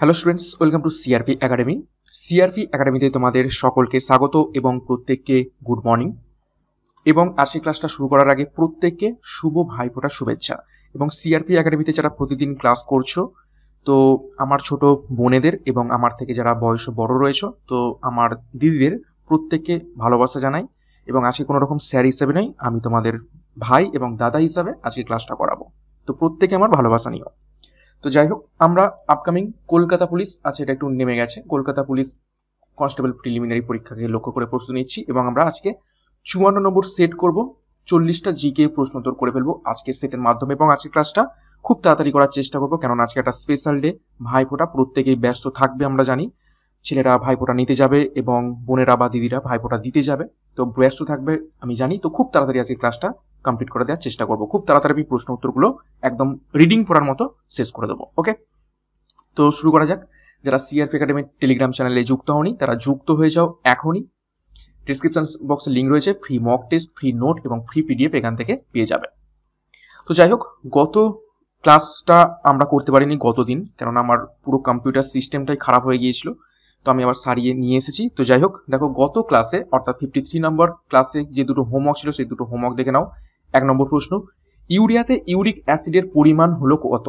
hello students welcome to CRP academy CRP একাডেমিতে তোমাদের সকলকে স্বাগত এবং প্রত্যেককে গুড মর্নিং এবং আজকে ক্লাসটা শুরু করার আগে প্রত্যেককে শুভ ভাইফোঁটা শুভেচ্ছা এবং সিআরপি একাডেমিতে যারা প্রতিদিন ক্লাস করছো তো আমার ছোট বোনেদের এবং আমার থেকে যারা বয়স বড় রয়েছে তো আমার দিদিদের প্রত্যেককে ভালোবাসা জানাই এবং আজকে কোনো রকম স্যার হিসেবে নয় আমি তোমাদের ভাই এবং দাদা হিসাবে আজকে ক্লাসটা করাবো তো প্রত্যেকে আমার ভালোবাসা নিও তো যাই হোক আমরা আপকামিং কলকাতা পুলিশ আছে আচ্ছা এটা একটু নেমে গেছে কলকাতা পুলিশ কনস্টেবল প্রিলিমিনারি পরীক্ষাকে লক্ষ্য করে প্রস্তুতি নিচ্ছি এবং আমরা আজকে চুয়ান্ন নম্বর সেট করব চল্লিশটা জিকে প্রশ্নোত্তর করে ফেলবো আজকে সেটের মাধ্যমে এবং আজকে ক্লাসটা খুব তাড়াতাড়ি করার চেষ্টা করবো কেননা আজকে একটা স্পেশাল ডে ভাই ফোটা প্রত্যেকেই ব্যস্ত থাকবে আমরা জানি ছেলেরা ভাইপোটা নিতে যাবে এবং বোনেরা বা দিদিরা ভাইপোটা দিতে যাবে তো ব্যস্ত থাকবে আমি জানি তো খুব তাড়াতাড়ি আজকে ক্লাসটা কমপ্লিট করে দেওয়ার চেষ্টা করবো খুব তাড়াতাড়ি আমি প্রশ্ন উত্তরগুলো একদম রিডিং পড়ার মতো শেষ করে দেবো ওকে তো শুরু করা যাক যারা সিআরপি একাডেমির টেলিগ্রাম চ্যানেলে যুক্ত হওনি তারা যুক্ত হয়ে যাও এখনই ডিসক্রিপশন বক্সে লিঙ্ক রয়েছে free mock test free note এবং ফ্রি পিডিএফ এখান থেকে পেয়ে যাবে তো যাই হোক গত ক্লাসটা আমরা করতে পারিনি গতদিন কেননা আমার পুরো কম্পিউটার সিস্টেমটাই খারাপ হয়ে গিয়েছিল তো আমি আবার সারিয়ে নিয়ে এসেছি তো যাই হোক দেখো গত ক্লাসে অর্থাৎ ফিফটি থ্রি নম্বর ক্লাসে যে দুটো হোমওয়ার্ক ছিল সেই দুটো হোমওয়ার্ক দেখে নাও এক নম্বর প্রশ্ন ইউরিয়াতে ইউরিক অ্যাসিডের পরিমাণ হলো কত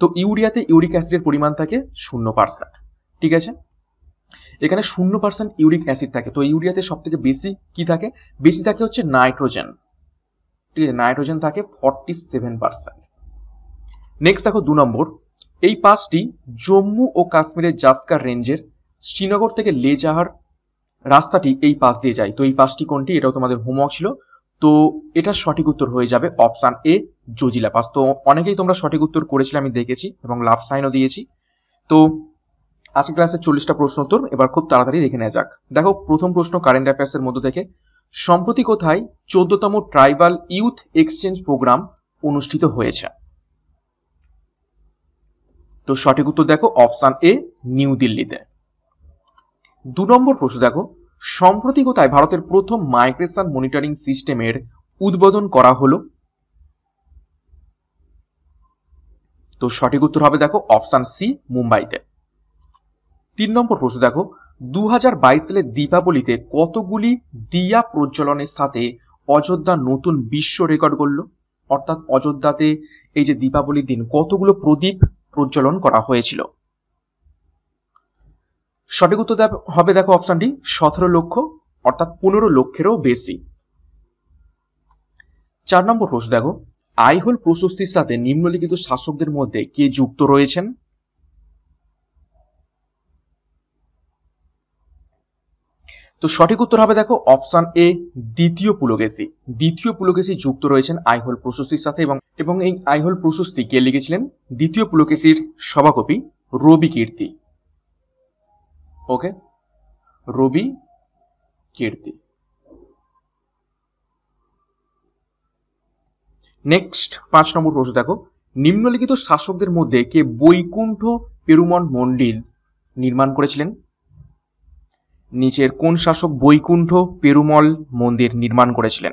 তো ইউরিয়াতে ইউরিক অ্যাসিডের পরিমাণ থাকে শূন্য পার্সেন্ট ঠিক আছে এখানে শূন্য পার্সেন্ট ইউরিক অ্যাসিড থাকে তো ইউরিয়াতে সব থেকে বেশি কি থাকে বেশি থাকে হচ্ছে নাইট্রোজেন ঠিক আছে নাইট্রোজেন থাকে ফর্টি সেভেন পার্সেন্ট নেক্সট দেখো দু নম্বর এই পাঁচটি জম্মু ও কাশ্মীরের জাস্কার রেঞ্জের শ্রীনগর থেকে লে যাওয়ার রাস্তাটি এই পাশ দিয়ে যায় তো এই পাশটি কোনটি এটাও তোমাদের হোমওয়ার্ক ছিল তো এটা সঠিক উত্তর হয়ে যাবে অপশান এ জজিলা পাস তো অনেকেই তোমরা সঠিক উত্তর করেছিলে আমি দেখেছি এবং লাভ সাইনও দিয়েছি তো আজকে ক্লাসের চল্লিশটা প্রশ্ন উত্তর এবার খুব তাড়াতাড়ি দেখে নেওয়া যাক দেখো প্রথম প্রশ্ন কারেন্ট অ্যাফেয়ার্সের মধ্যে থেকে সম্প্রতি কোথায় চোদ্দতম ট্রাইবাল ইউথ এক্সচেঞ্জ প্রোগ্রাম অনুষ্ঠিত হয়েছে তো সঠিক উত্তর দেখো অপশান এ নিউ দিল্লিতে দু নম্বর প্রশ্ন দেখো কোথায় ভারতের প্রথম মাইগ্রেশন মনিটরিং সিস্টেমের উদ্বোধন করা হলো তো সঠিক উত্তর হবে দেখো অপশান সি মুম্বাইতে তিন নম্বর প্রশ্ন দেখো দু সালে দীপাবলিতে কতগুলি দিয়া প্রজ্বলনের সাথে অযোধ্যা নতুন বিশ্ব রেকর্ড করল অর্থাৎ অযোধ্যাতে এই যে দীপাবলির দিন কতগুলো প্রদীপ প্রজ্বলন করা হয়েছিল সঠিক উত্তর হবে দেখো অপশানটি সতেরো লক্ষ অর্থাৎ পনেরো লক্ষেরও বেশি চার নম্বর প্রশ্ন দেখো আইহোল প্রশস্তির সাথে নিম্নলিখিত শাসকদের মধ্যে কে যুক্ত রয়েছেন তো সঠিক উত্তর হবে দেখো অপশন এ দ্বিতীয় পুলকেশি দ্বিতীয় পুলকেশি যুক্ত রয়েছেন আইহোল প্রশস্তির সাথে এবং এবং এই আইহোল প্রশস্তি কে লিখেছিলেন দ্বিতীয় পুলকেশির সভাকবি রবি কীর্তি ওকে রবি কীর্তি নেক্সট পাঁচ নম্বর প্রশ্ন দেখো নিম্নলিখিত শাসকদের মধ্যে কে বৈকুণ্ঠ পেরুমন মন্ডিল নির্মাণ করেছিলেন নিচের কোন শাসক বৈকুণ্ঠ পেরুমল মন্দির নির্মাণ করেছিলেন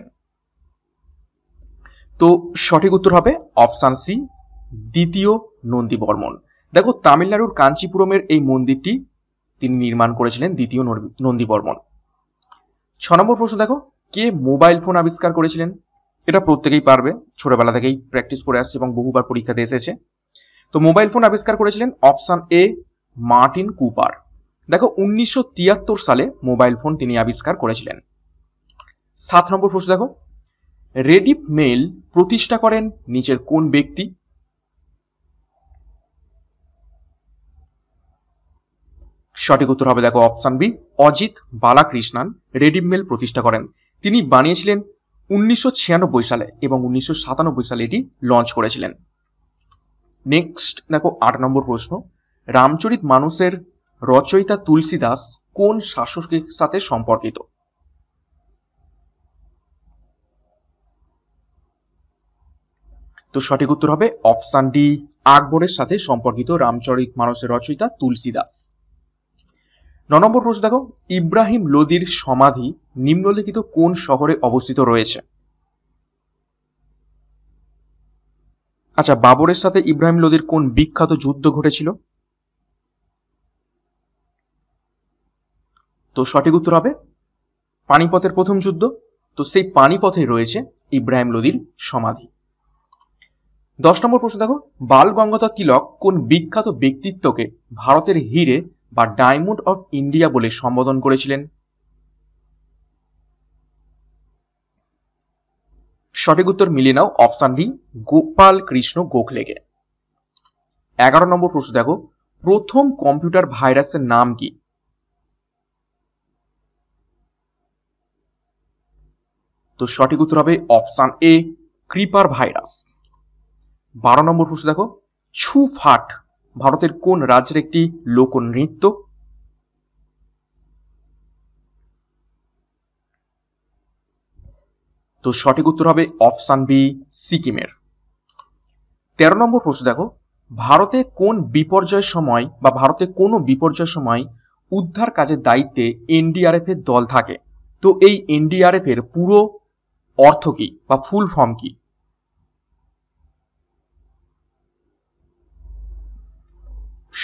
তো সঠিক উত্তর হবে অপশান সি দ্বিতীয় নন্দী বর্মন দেখো তামিলনাড়ুর কাঞ্চিপুরমের এই মন্দিরটি তিনি নির্মাণ করেছিলেন দ্বিতীয় নন্দীবর্মন ছ নম্বর প্রশ্ন দেখো কে মোবাইল ফোন আবিষ্কার করেছিলেন এটা প্রত্যেকেই পারবে ছোটবেলা থেকেই প্র্যাকটিস করে আসছে এবং বহুবার পরীক্ষাতে এসেছে তো মোবাইল ফোন আবিষ্কার করেছিলেন অপশান এ মার্টিন কুপার দেখো উনিশশো সালে মোবাইল ফোন তিনি আবিষ্কার করেছিলেন সাত নম্বর প্রশ্ন দেখো রেডিপ মেল প্রতিষ্ঠা করেন নিচের কোন ব্যক্তি সঠিক উত্তর হবে দেখো option B Ajit Balakrishnan Rediff mail প্রতিষ্ঠা করেন তিনি বানিয়েছিলেন উনিশশো সালে এবং উনিশশো সালে এটি লঞ্চ করেছিলেন নেক্সট দেখো আট নম্বর প্রশ্ন রামচরিত মানুষের রচয়িতা তুলসী দাস কোন শাসকের সাথে সম্পর্কিত তো সঠিক উত্তর হবে অপশান ডি আকবরের সাথে সম্পর্কিত রামচরিত মানুষের রচয়িতা তুলসী দাস ন নম্বর প্রশ্ন দেখো ইব্রাহিম লোদির সমাধি নিম্নলিখিত কোন শহরে অবস্থিত রয়েছে আচ্ছা বাবরের সাথে ইব্রাহিম লোদির কোন বিখ্যাত যুদ্ধ ঘটেছিল তো সঠিক উত্তর হবে পানিপথের প্রথম যুদ্ধ তো সেই পানিপথে রয়েছে ইব্রাহিম লোদির সমাধি দশ নম্বর প্রশ্ন দেখো বাল গঙ্গাধর তিলক কোন বিখ্যাত ব্যক্তিত্বকে ভারতের হীরে বা ডায়মন্ড অফ ইন্ডিয়া বলে সম্বোধন করেছিলেন সঠিক উত্তর মিলে নাও অপশান ডি গোপাল কৃষ্ণ গোখলেকে এগারো নম্বর প্রশ্ন দেখো প্রথম কম্পিউটার ভাইরাসের নাম কি তো সঠিক উত্তর হবে অপশান এ ক্রিপার ভাইরাস বারো নম্বর প্রশ্ন দেখো ছু ফাট ভারতের কোন রাজ্যের একটি লোকনৃত্য তো সঠিক উত্তর হবে অপশান বি সিকিমের তেরো নম্বর প্রশ্ন দেখো ভারতে কোন বিপর্যয়ের সময় বা ভারতে কোনো বিপর্যয়ের সময় উদ্ধার কাজের দায়িত্বে এনডিআরএফ এর দল থাকে তো এই এনডিআরএফ এর পুরো অর্থ কি বা ফুল ফর্ম কি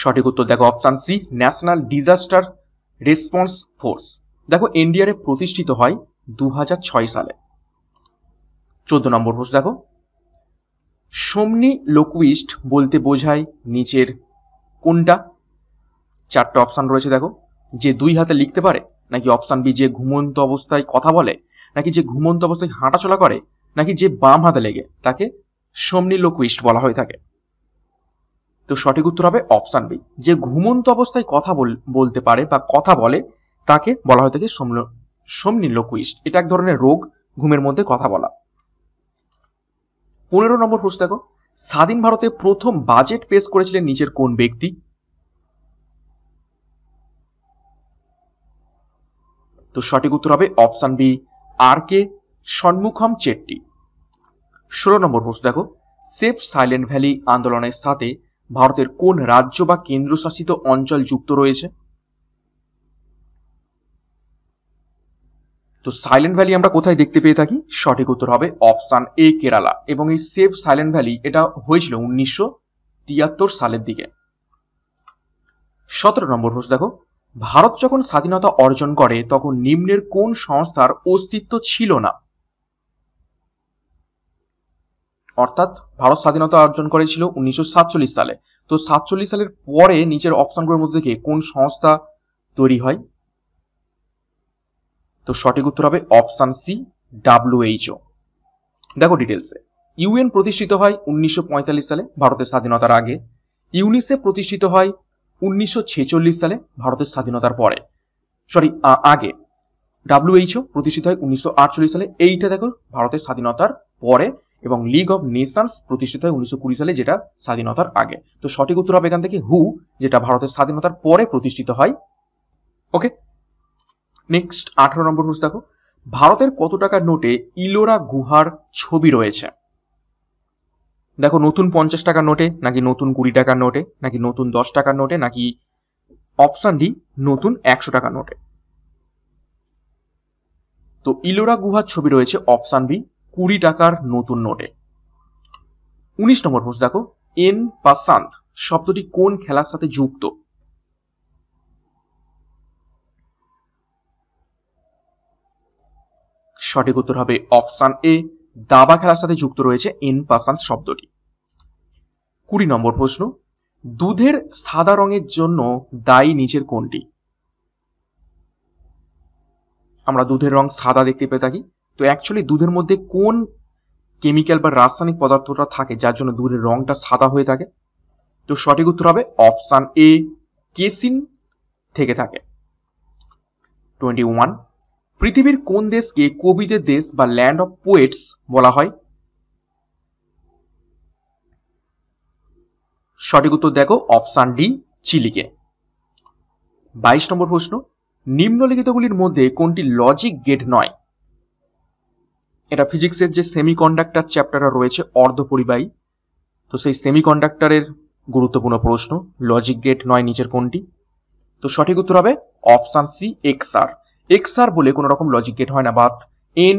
সঠিক উত্তর দেখো option C National Disaster Response Force দেখো এনডিআরএ প্রতিষ্ঠিত হয় দু সালে চোদ্দ নম্বর প্রশ্ন দেখো সোমনি লোকুইস্ট বলতে বোঝায় নিচের কোনটা চারটা অপশান রয়েছে দেখো যে দুই হাতে লিখতে পারে নাকি অপশান বি যে ঘুমন্ত অবস্থায় কথা বলে নাকি যে ঘুমন্ত অবস্থায় হাঁটাচলা করে নাকি যে বাম হাতে লেগে তাকে সোমনি লোকুইস্ট বলা হয়ে থাকে তো সঠিক উত্তর হবে অপশান বি যে ঘুমন্ত অবস্থায় কথা বলতে পারে বা কথা বলে তাকে বলা হয় থাকে সমনিলোকুইস্ট এটা এক ধরনের রোগ ঘুমের মধ্যে কথা বলা পনেরো নম্বর প্রশ্ন দেখো স্বাধীন ভারতে প্রথম বাজেট পেশ করেছিলেন নিজের কোন ব্যক্তি তো সঠিক উত্তর হবে option B R K Shanmukham Chetty ষোলো নম্বর প্রশ্ন দেখো সেফ সাইলেন্ট ভ্যালি আন্দোলনের সাথে ভারতের কোন রাজ্য বা কেন্দ্রশাসিত অঞ্চল যুক্ত রয়েছে তো সাইলেন্ট ভ্যালি আমরা কোথায় দেখতে পেয়ে থাকি সঠিক উত্তর হবে অপশান এ কেরালা এবং এই সেভ সাইলেন্ট ভ্যালি এটা হয়েছিল উনিশশো তিয়াত্তর সালের দিকে সতেরো নম্বর প্রশ্ন দেখো ভারত যখন স্বাধীনতা অর্জন করে তখন নিম্নের কোন সংস্থার অস্তিত্ব ছিল না অর্থাৎ ভারত স্বাধীনতা অর্জন করেছিল উনিশশো সালে তো সাতচল্লিশ সালের পরে নিচের অপশনগুলোর মধ্যে থেকে কোন সংস্থা তৈরি হয় তো সঠিক উত্তর হবে অপশান সি ডাব্লিউএইচও দেখো ডিটেলসে ইউএন প্রতিষ্ঠিত হয় উনিশশো সালে ভারতের স্বাধীনতার আগে ইউনিসে প্রতিষ্ঠিত হয় উনিশশো সালে ভারতের স্বাধীনতার পরে সরি আগে ডাব্লিউএইচও প্রতিষ্ঠিত হয় উনিশশো সালে এইটা দেখো ভারতের স্বাধীনতার পরে এবং লিগ অফ নেশনস প্রতিষ্ঠিত হয় উনিশশো কুড়ি সালে যেটা স্বাধীনতার আগে তো সঠিক উত্তর হবে এখান থেকে হু যেটা ভারতের স্বাধীনতার পরে প্রতিষ্ঠিত হয় ওকে নেক্সট আঠারো নম্বর প্রশ্ন দেখো ভারতের কত টাকার নোটে ইলোরা গুহার ছবি রয়েছে দেখো নতুন পঞ্চাশ টাকার নোটে নাকি নতুন কুড়ি টাকার নোটে নাকি নতুন দশ টাকার নোটে নাকি অপশান ডি নতুন একশো টাকার নোটে তো ইলোরা গুহার ছবি রয়েছে অপশান বি কুড়ি টাকার নতুন নোটে উনিশ নম্বর প্রশ্ন দেখো এন পাসান্ত শব্দটি কোন খেলার সাথে যুক্ত সঠিক উত্তর হবে অপশান এ দাবা খেলার সাথে যুক্ত রয়েছে এন পাসান্ত শব্দটি কুড়ি নম্বর প্রশ্ন দুধের সাদা রঙের জন্য দায়ী নিচের কোনটি আমরা দুধের রং সাদা দেখতে পেয়ে থাকি তো অ্যাকচুয়ালি দুধের মধ্যে কোন কেমিক্যাল বা রাসায়নিক পদার্থটা থাকে যার জন্য দুধের রংটা সাদা হয়ে থাকে তো সঠিক উত্তর হবে অপশান এ কেসিন থেকে থাকে টোয়েন্টি ওয়ান পৃথিবীর কোন দেশকে কবিদের দেশ বা ল্যান্ড অফ পোয়েটস বলা হয় সঠিক উত্তর দেখো অপশান ডি চিলিকে বাইশ নম্বর প্রশ্ন নিম্নলিখিতগুলির মধ্যে কোনটি লজিক গেট নয় এটা ফিজিক্সের যে সেমিকন্ডাক্টর চ্যাপ্টারটা রয়েছে অর্ধপরিবাহী তো সেই সেমিকন্ডাক্টরের গুরুত্বপূর্ণ প্রশ্ন লজিক গেট নয় নিচের কোনটি তো সঠিক উত্তর হবে অপশান সি এক্সআর এক্সআর বলে কোনো রকম লজিক গেট হয় না but N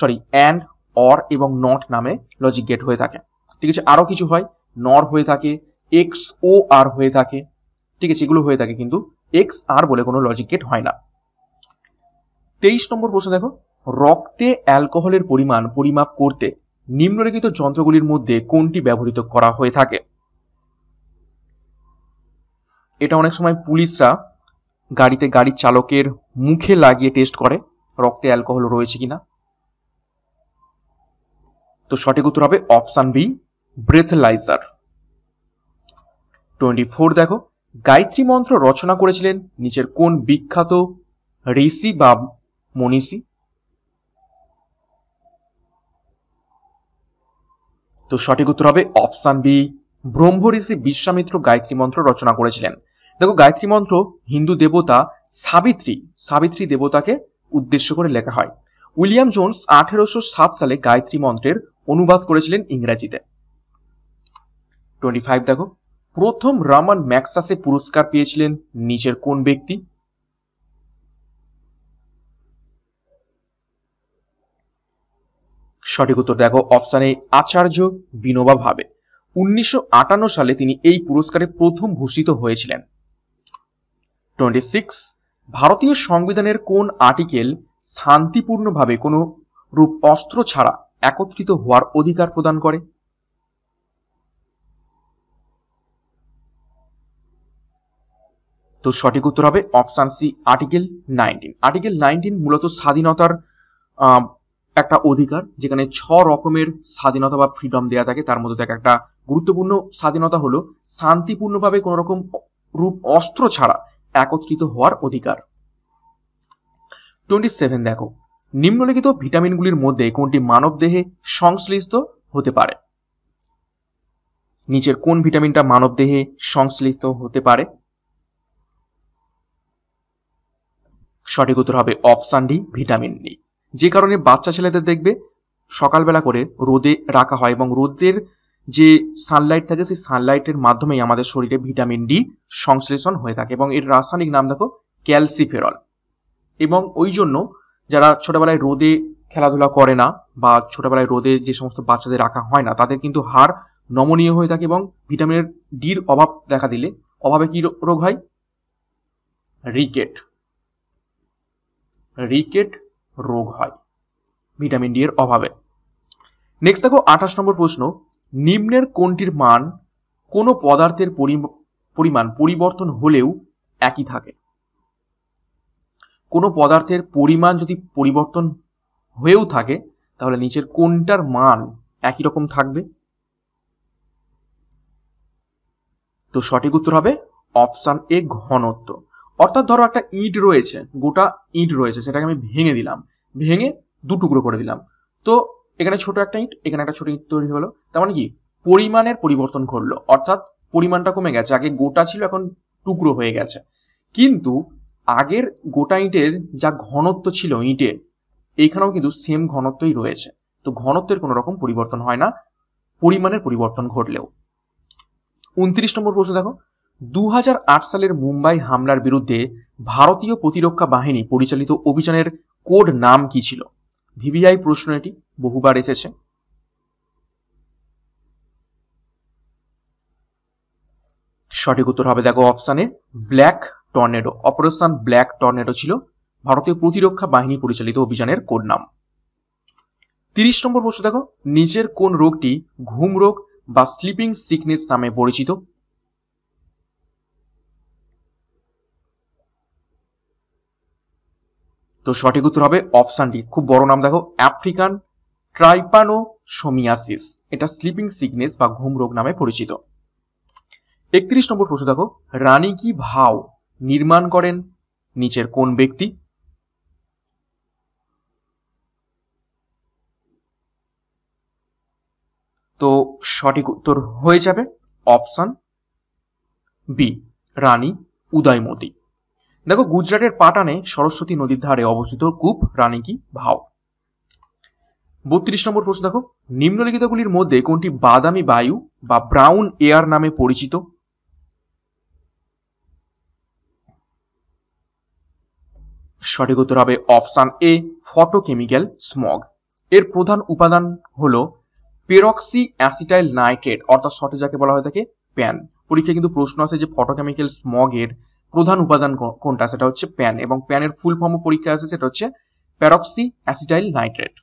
sorry and or এবং নট নামে লজিক গেট হয়ে থাকে ঠিক আছে আরও কিছু হয় নর হয়ে থাকে এক্স ও আর হয়ে থাকে ঠিক আছে এগুলো হয়ে থাকে কিন্তু এক্স আর বলে কোনো লজিক গেট হয় না তেইশ নম্বর প্রশ্ন দেখো রক্তে অ্যালকোহলের পরিমাণ পরিমাপ করতে নিম্নলিখিত যন্ত্রগুলির মধ্যে কোনটি ব্যবহৃত করা হয়ে থাকে এটা অনেক সময় পুলিশরা গাড়িতে গাড়ির চালকের মুখে লাগিয়ে টেস্ট করে রক্তে অ্যালকোহল রয়েছে কিনা তো সঠিক উত্তর হবে option B breathalyser twenty four দেখো গায়ত্রী মন্ত্র রচনা করেছিলেন নিচের কোন বিখ্যাত ঋষি বা মনীষী তো সঠিক উত্তর হবে অপশন বি ঋষি বিশ্বামিত্র গায়ত্রী মন্ত্র রচনা করেছিলেন দেখো গায়ত্রী মন্ত্র হিন্দু দেবতা সাবিত্রী সাবিত্রী দেবতাকে উদ্দেশ্য করে লেখা হয় উইলিয়াম জোনস আঠেরোশো সাত সালে গায়ত্রী মন্ত্রের অনুবাদ করেছিলেন ইংরেজিতে টোয়েন্টি ফাইভ দেখো প্রথম রামান ম্যাক্সাসে পুরস্কার পেয়েছিলেন নিচের কোন ব্যক্তি সঠিক উত্তর দেখো অপশানে আচার্য বিনোবা ভাবে উনিশশো সালে তিনি এই পুরস্কারে প্রথম ভূষিত হয়েছিলেন টোয়েন্টি সিক্স ভারতীয় সংবিধানের কোন আর্টিকেল শান্তিপূর্ণভাবে কোনো রূপ অস্ত্র ছাড়া একত্রিত হওয়ার অধিকার প্রদান করে তো সঠিক উত্তর হবে option C article nineteen article nineteen মূলত স্বাধীনতার একটা অধিকার যেখানে ছ রকমের স্বাধীনতা বা ফ্রিডম দেয়া থাকে তার মধ্যে থেকে একটা গুরুত্বপূর্ণ স্বাধীনতা হলো শান্তিপূর্ণভাবে কোন রকম রূপ অস্ত্র ছাড়া একত্রিত হওয়ার অধিকার টোয়েন্টি সেভেন দেখো নিম্নলিখিত ভিটামিনগুলির মধ্যে কোনটি মানব দেহে সংশ্লিষ্ট হতে পারে নিচের কোন ভিটামিনটা মানব দেহে সংশ্লিষ্ট হতে পারে সঠিক উত্তর হবে অপশান ডি ভিটামিন ডি যে কারণে বাচ্চা ছেলেদের দেখবে সকালবেলা করে রোদে রাখা হয় এবং রোদের যে সানলাইট থাকে সেই সানলাইটের মাধ্যমেই আমাদের শরীরে ভিটামিন ডি সংশ্লেষণ হয়ে থাকে এবং এর রাসায়নিক নাম দেখো ক্যালসিফেরল এবং ওই জন্য যারা ছোটবেলায় রোদে খেলাধুলা করে না বা ছোটবেলায় রোদে যে সমস্ত বাচ্চাদের রাখা হয় না তাদের কিন্তু হাড় নমনীয় হয়ে থাকে এবং ভিটামিনের ডির অভাব দেখা দিলে অভাবে কি রোগ হয় রিকেট রিকেট রোগ হয় ভিটামিন ডি এর অভাবে নেক্সট দেখো আঠাশ নম্বর প্রশ্ন নিম্নের কোনটির মান কোন পদার্থের পরিমাণ পরিবর্তন হলেও একই থাকে কোন পদার্থের পরিমাণ যদি পরিবর্তন হয়েও থাকে তাহলে নিচের কোনটার মান একই রকম থাকবে তো সঠিক উত্তর হবে অপশান এ ঘনত্ব অর্থাৎ ধরো একটা ইট রয়েছে গোটা ইট রয়েছে সেটাকে আমি ভেঙে দিলাম ভেঙে দু টুকরো করে দিলাম তো এখানে ছোট একটা ইট এখানে একটা ছোট ইট তৈরি হলো তার মানে কি পরিমাণের পরিবর্তন ঘটলো অর্থাৎ পরিমাণটা কমে গেছে আগে গোটা ছিল এখন টুকরো হয়ে গেছে কিন্তু আগের গোটা ইটের যা ঘনত্ব ছিল ইটে এইখানেও কিন্তু সেম ঘনত্বই রয়েছে তো ঘনত্বের কোনো রকম পরিবর্তন হয় না পরিমাণের পরিবর্তন ঘটলেও উনত্রিশ নম্বর প্রশ্ন দেখো দু সালের মুম্বাই হামলার বিরুদ্ধে ভারতীয় প্রতিরক্ষা বাহিনী পরিচালিত অভিযানের কোড নাম কি ছিল ভিভিআই প্রশ্ন এটি বহুবার এসেছে সঠিক উত্তর হবে দেখো অপশানে black tornado operation black tornado ছিল ভারতীয় প্রতিরক্ষা বাহিনী পরিচালিত অভিযানের কোড নাম তিরিশ নম্বর প্রশ্ন দেখো নিজের কোন রোগটি ঘুম রোগ বা স্লিপিং সিকনেস নামে পরিচিত তো সঠিক উত্তর হবে অপশান ডি খুব বড় নাম দেখো আফ্রিকান ট্রাইপানোসোমিয়াসিস এটা স্লিপিং সিকনেস বা ঘুম রোগ নামে পরিচিত একত্রিশ নম্বর প্রশ্ন দেখো রানী কি ভাও নির্মাণ করেন নিচের কোন ব্যক্তি তো সঠিক উত্তর হয়ে যাবে অপশন বি রানী উদয়মতী দেখো গুজরাটের পাটানে সরস্বতী নদীর ধারে অবস্থিত কূপ কি ভাও বত্রিশ নম্বর প্রশ্ন দেখো নিম্নলিখিতগুলির মধ্যে কোনটি বাদামি বায়ু বা ব্রাউন এয়ার নামে পরিচিত সঠিক উত্তর হবে অপশান এ ফটোকেমিক্যাল স্মগ এর প্রধান উপাদান হলো পেরক্সি অ্যাসিটাইল নাইট্রেট অর্থাৎ শর্টে যাকে বলা হয়ে থাকে প্যান পরীক্ষায় কিন্তু প্রশ্ন আছে যে ফটোকেমিক্যাল স্মগের প্রধান উপাদান কোনটা সেটা হচ্ছে প্যান এবং প্যানের ফুল ফর্ম পরীক্ষা আছে সেটা হচ্ছে প্যারক্সি অ্যাসিটাইল নাইট্রেট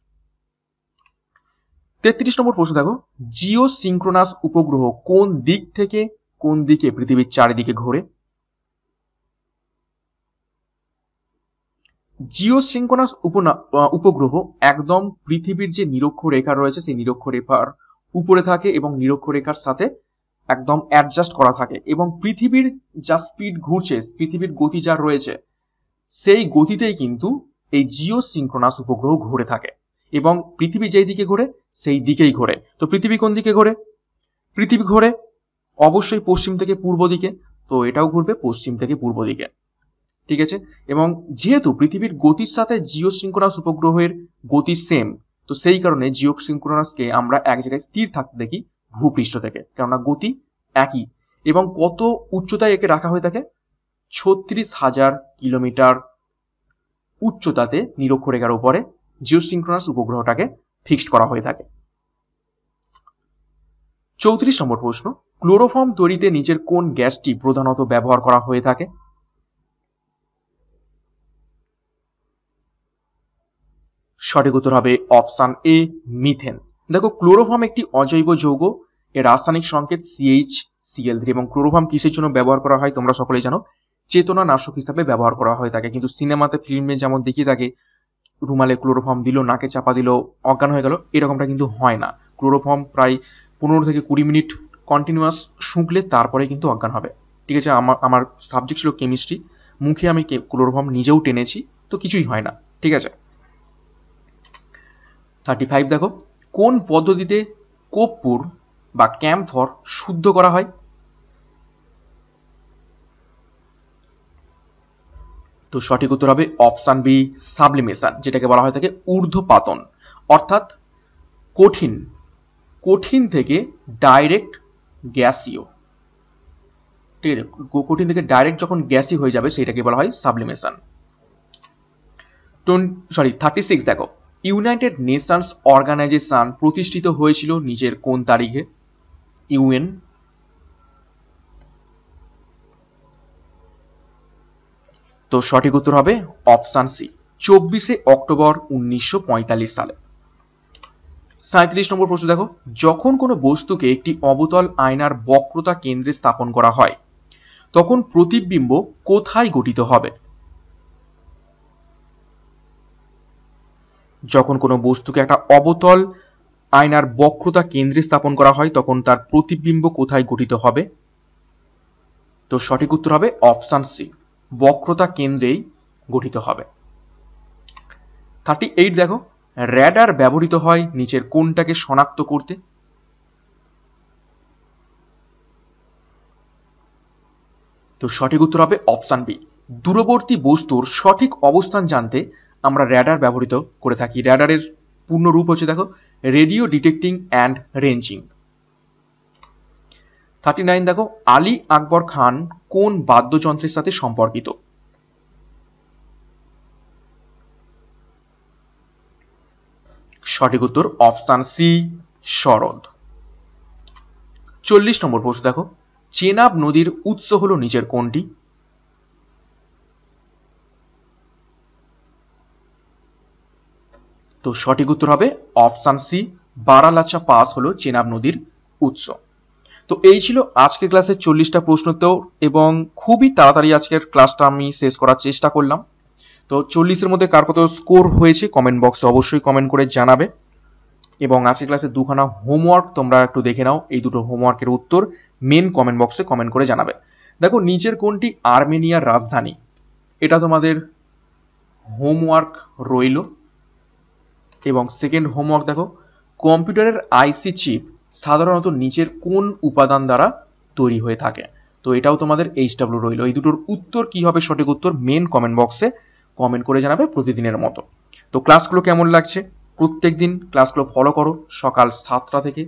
তেত্রিশ নম্বর প্রশ্ন দেখো জিও সিঙ্ক্রোনাস উপগ্রহ কোন দিক থেকে কোন দিকে পৃথিবীর চারিদিকে ঘোরে জিও সিঙ্কোনাস উপগ্রহ একদম পৃথিবীর যে নিরক্ষ রেখা রয়েছে সেই নিরক্ষ রেখার উপরে থাকে এবং নিরক্ষ রেখার সাথে একদম অ্যাডজাস্ট করা থাকে এবং পৃথিবীর যা স্পিড ঘুরছে পৃথিবীর গতি যা রয়েছে সেই গতিতেই কিন্তু এই জিও সিঙ্ক্রোনাস উপগ্রহ ঘুরে থাকে এবং পৃথিবী যেই দিকে ঘোরে সেই দিকেই ঘোরে তো পৃথিবী কোন দিকে ঘোরে পৃথিবী ঘোরে অবশ্যই পশ্চিম থেকে পূর্ব দিকে তো এটাও ঘুরবে পশ্চিম থেকে পূর্ব দিকে ঠিক আছে এবং যেহেতু পৃথিবীর গতির সাথে জিও সিঙ্কোনাস উপগ্রহের গতি সেম তো সেই কারণে জিও সিঙ্কোনাসকে আমরা এক জায়গায় স্থির থাকতে দেখি ভূপৃষ্ঠ থেকে কেননা গতি একই এবং কত উচ্চতায় একে রাখা হয়ে থাকে ছত্রিশ হাজার কিলোমিটার উচ্চতাতে নিরক্ষরেখার উপরে জিওসিঙ্ক্রোনাস উপগ্রহটাকে ফিক্সড করা হয়ে থাকে চৌত্রিশ নম্বর প্রশ্ন ক্লোরোফর্ম তৈরিতে নিজের কোন গ্যাসটি প্রধানত ব্যবহার করা হয়ে থাকে সঠিক উত্তর হবে অপশান এ মিথেন দেখো ক্লোরোফর্ম একটি অজৈব যৌগ এর রাসায়নিক সংকেত সিএইচ সিএল থ্রি এবং ক্লোরোফর্ম কিসের জন্য ব্যবহার করা হয় তোমরা সকলেই জানো চেতনা নাশক হিসাবে ব্যবহার করা হয় তাকে কিন্তু সিনেমাতে ফিল্মে যেমন দেখিয়ে থাকে রুমালে ক্লোরোফর্ম দিল নাকে চাপা দিল অজ্ঞান হয়ে গেল এরকমটা কিন্তু হয় না ক্লোরোফর্ম প্রায় পনেরো থেকে কুড়ি মিনিট কন্টিনিউয়াস শুঁকলে তারপরে কিন্তু অজ্ঞান হবে ঠিক আছে আমার আমার সাবজেক্ট ছিল কেমিস্ট্রি মুখে আমি ক্লোরোফর্ম নিজেও টেনেছি তো কিছুই হয় না ঠিক আছে থার্টি ফাইভ দেখো কোন পদ্ধতিতে কর্পূর বা ক্যাম্ফর শুদ্ধ করা হয় তো সঠিক উত্তর হবে অপশান বি সাবলিমেশন যেটাকে বলা হয় থাকে ঊর্ধ্বপাতন অর্থাৎ কঠিন কঠিন থেকে ডাইরেক্ট গ্যাসীয় ঠিক কঠিন থেকে ডাইরেক্ট যখন গ্যাসি হয়ে যাবে সেটাকে বলা হয় সাবলিমেশন টোন সরি থার্টি সিক্স দেখো ইউনাইটেড নেশনস অর্গানাইজেশন প্রতিষ্ঠিত হয়েছিল নিজের কোন তারিখে ইউএন তো সঠিক উত্তর হবে অপশান সি চব্বিশে অক্টোবর উনিশশো সালে সাঁত্রিশ নম্বর প্রশ্ন দেখো যখন কোনো বস্তুকে একটি অবতল আয়নার বক্রতা কেন্দ্রে স্থাপন করা হয় তখন প্রতিবিম্ব কোথায় গঠিত হবে যখন কোনো বস্তুকে একটা অবতল আয়নার বক্রতা কেন্দ্রে স্থাপন করা হয় তখন তার প্রতিবিম্ব কোথায় গঠিত হবে তো সঠিক উত্তর হবে অপশান সি বক্রতা কেন্দ্রেই গঠিত হবে থার্টি এইট দেখো র্যাডার ব্যবহৃত হয় নিচের কোনটাকে শনাক্ত করতে তো সঠিক উত্তর হবে অপশান বি দূরবর্তী বস্তুর সঠিক অবস্থান জানতে আমরা র্যাডার ব্যবহৃত করে থাকি র্যাডারের পূর্ণ রূপ হচ্ছে দেখো radio detecting and ranging thirty nine দেখো আলী আকবর খান কোন বাদ্যযন্ত্রের সাথে সম্পর্কিত সঠিক উত্তর অপশান সি শরৎ চল্লিশ নম্বর প্রশ্ন দেখো চেনাব নদীর উৎস হলো নিচের কোনটি তো সঠিক উত্তর হবে অপশান সি বারালাচা পাস হলো চেনাব নদীর উৎস তো এই ছিল আজকের ক্লাসের চল্লিশটা প্রশ্নোত্তর এবং খুবই তাড়াতাড়ি আজকের ক্লাসটা আমি শেষ করার চেষ্টা করলাম তো চল্লিশের মধ্যে কার কত স্কোর হয়েছে কমেন্ট বক্সে অবশ্যই কমেন্ট করে জানাবে এবং আজকের ক্লাসে দুখানা হোমওয়ার্ক তোমরা একটু দেখে নাও এই দুটো হোমওয়ার্কের উত্তর মেন কমেন্ট বক্সে কমেন্ট করে জানাবে দেখো নিচের কোনটি আর্মেনিয়ার রাজধানী এটা তোমাদের হোমওয়ার্ক রইল এবং সেকেন্ড হোমওয়ার্ক দেখো কম্পিউটারের আইসি চিপ সাধারণত নিচের কোন উপাদান দ্বারা তৈরি হয়ে থাকে তো এটাও তোমাদের এইচ ডাব্লিউ রইল এই দুটোর উত্তর কি হবে সঠিক উত্তর মেন কমেন্ট বক্সে কমেন্ট করে জানাবে প্রতিদিনের মতো তো ক্লাসগুলো কেমন লাগছে প্রত্যেক দিন ক্লাসগুলো ফলো করো সকাল সাতটা থেকে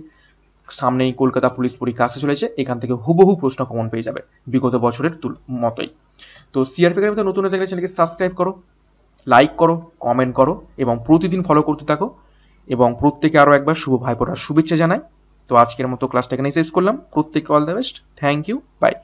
সামনেই কলকাতা পুলিশ পরীক্ষা আসে চলেছে এখান থেকে হুবহু প্রশ্ন কমন পেয়ে যাবে বিগত বছরের মতোই তো সিআরপি মতো নতুন চ্যানেলকে সাবস্ক্রাইব করো লাইক করো কমেন্ট করো এবং প্রতিদিন ফলো করতে থাকো এবং প্রত্যেকে আরও একবার শুভ ভাইপোটার শুভেচ্ছা জানাই তো আজকের মতো ক্লাসটা এখানে শেষ করলাম প্রত্যেককে all the best thank you by